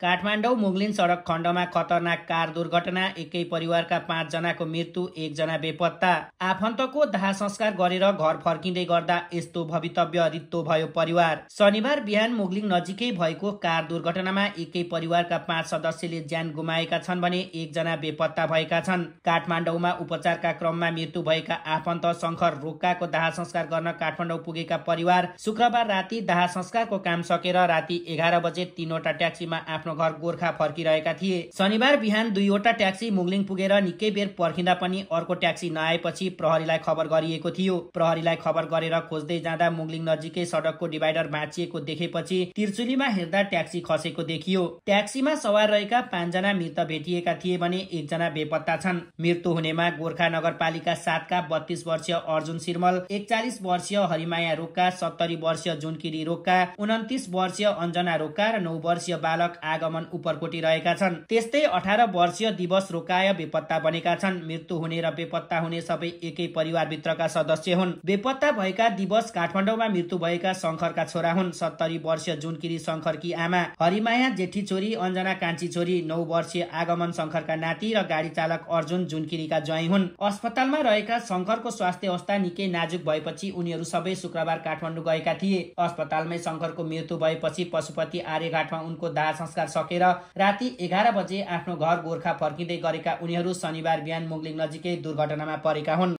काठमाडौँ मुगलिन सडक खण्डमा खतरनाक कार दुर्घटना एकै परिवारका पाँचजनाको मृत्यु एकजना बेपत्ता आफन्तको दाह संस्कार गरेर घर फर्किँदै गर्दा यस्तो भवितव्य रित्तो भयो परिवार शनिबार बिहान मुगलिङ नजिकै भएको कार दुर्घटनामा एकै परिवारका पाँच सदस्यले ज्यान गुमाएका छन् भने एकजना बेपत्ता भएका छन् काठमाडौँमा उपचारका क्रममा मृत्यु भएका आफन्त शङ्कर रोक्काको दाह संस्कार गर्न काठमाडौँ पुगेका परिवार शुक्रबार राति दाह संस्कारको काम सकेर राति एघार बजे तीनवटा ट्याक्सीमा आफ्नो घर गोर्खा फर्किरहेका थिए शनिबार बिहान दुईवटा ट्याक्सी मुगलिङ पुगेर निकै बेर पर्खिँदा पनि अर्को ट्याक्सी नआएपछि प्रहरीलाई खबर गरिएको थियो प्रहरीलाई खबर गरेर खोज्दै जाँदा मुगलिङ नजिकै सडकको डिभाइडर भाँचिएको देखेपछि त्रिचुलीमा हेर्दा ट्याक्सी खसेको देखियो ट्याक्सीमा सवार रहेका पाँचजना मृत भेटिएका थिए भने एकजना बेपत्ता छन् मृत्यु हुनेमा गोर्खा नगरपालिका सातका बत्तीस वर्षीय अर्जुन सिरमल एकचालिस वर्षीय हरिमाया रोका सत्तरी वर्षीय जुनकिरी रोका उन्तिस वर्षीय अञ्जना रोका र नौ वर्षीय बालक आगमन उपरकोटी रहेका छन् त्यस्तै अठार वर्षीय दिवस रोकाय बेपत्ता बनेका छन् मृत्यु हुने र बेपत्ता हुने सबै एकै परिवारभित्रका सदस्य हुन् बेपत्ता भएका दिवस काठमाडौँमा मृत्यु भएका शङ्करका छोरा हुन् सत्तरी वर्षीय जुनकिरी शङ्करकी आमा हरिमाया जेठी छोरी अञ्जना कान्छी छोरी नौ वर्षीय आगमन शङ्करका नाति र गाडी चालक अर्जुन जुनकिरीका ज्वाइँ हुन् अस्पतालमा रहेका शङ्करको स्वास्थ्य अवस्था निकै नाजुक भएपछि उनीहरू सबै शुक्रबार काठमाडौँ गएका थिए अस्पतालमै शङ्करको मृत्यु भएपछि पशुपति आर्यघाटमा उनको दाह संस्कार उपचार सकेर राति एघार बजे आफ्नो घर गोर्खा फर्किँदै गरेका उनीहरू शनिबार बिहान मुगलिङ नजिकै दुर्घटनामा परेका हुन्